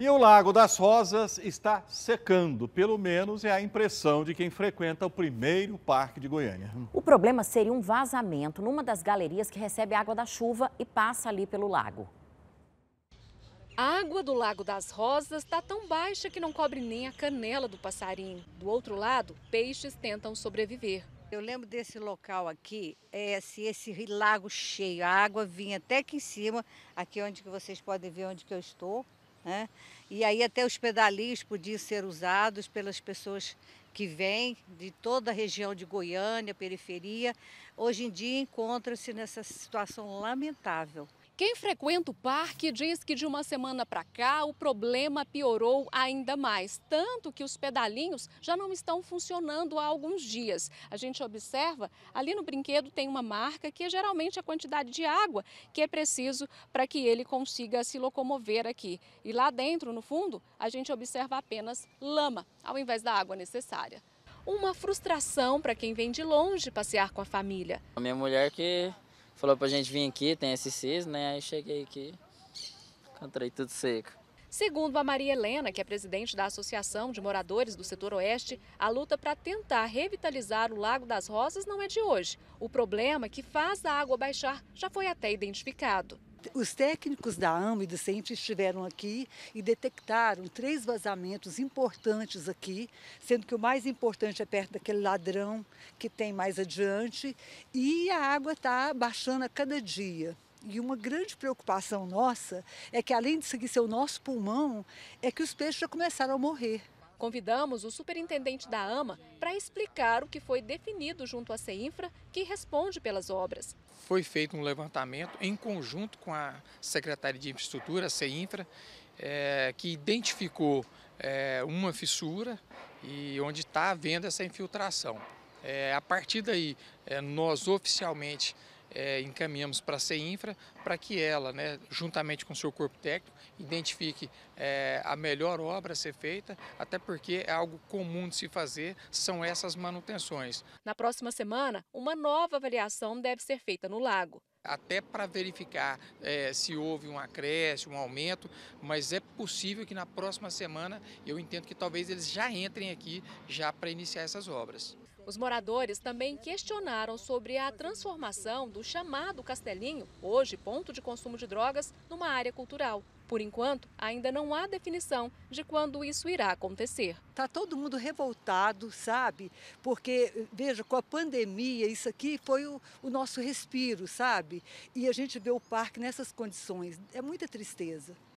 E o Lago das Rosas está secando, pelo menos é a impressão de quem frequenta o primeiro parque de Goiânia. O problema seria um vazamento numa das galerias que recebe água da chuva e passa ali pelo lago. A água do Lago das Rosas está tão baixa que não cobre nem a canela do passarinho. Do outro lado, peixes tentam sobreviver. Eu lembro desse local aqui, é esse lago cheio, a água vinha até aqui em cima, aqui onde que vocês podem ver onde que eu estou. Né? E aí até os pedalinhos podiam ser usados pelas pessoas que vêm de toda a região de Goiânia, periferia. Hoje em dia encontra-se nessa situação lamentável. Quem frequenta o parque diz que de uma semana para cá o problema piorou ainda mais, tanto que os pedalinhos já não estão funcionando há alguns dias. A gente observa, ali no brinquedo tem uma marca que é geralmente a quantidade de água que é preciso para que ele consiga se locomover aqui. E lá dentro, no fundo, a gente observa apenas lama, ao invés da água necessária. Uma frustração para quem vem de longe passear com a família. A minha mulher que falou pra gente vir aqui, tem SCS, né? Aí cheguei aqui, encontrei tudo seco. Segundo a Maria Helena, que é presidente da Associação de Moradores do Setor Oeste, a luta para tentar revitalizar o Lago das Rosas não é de hoje. O problema é que faz a água baixar já foi até identificado os técnicos da AMA e do centro estiveram aqui e detectaram três vazamentos importantes aqui, sendo que o mais importante é perto daquele ladrão que tem mais adiante, e a água está baixando a cada dia. E uma grande preocupação nossa é que, além de seguir seu nosso pulmão, é que os peixes já começaram a morrer. Convidamos o superintendente da AMA para explicar o que foi definido junto à CEINFRA, que responde pelas obras. Foi feito um levantamento em conjunto com a Secretaria de Infraestrutura, a CEINFRA, é, que identificou é, uma fissura e onde está havendo essa infiltração. É, a partir daí, é, nós oficialmente é, encaminhamos para a CEINFRA para que ela, né, juntamente com o seu corpo técnico, identifique é, a melhor obra a ser feita, até porque é algo comum de se fazer, são essas manutenções. Na próxima semana, uma nova avaliação deve ser feita no lago até para verificar é, se houve um acréscimo, um aumento, mas é possível que na próxima semana eu entendo que talvez eles já entrem aqui já para iniciar essas obras. Os moradores também questionaram sobre a transformação do chamado Castelinho, hoje ponto de consumo de drogas, numa área cultural. Por enquanto, ainda não há definição de quando isso irá acontecer. Está todo mundo revoltado, sabe? Porque, veja, com a pandemia, isso aqui foi o, o, nosso respiro, sabe? E a gente vê o parque nessas condições. É muita tristeza.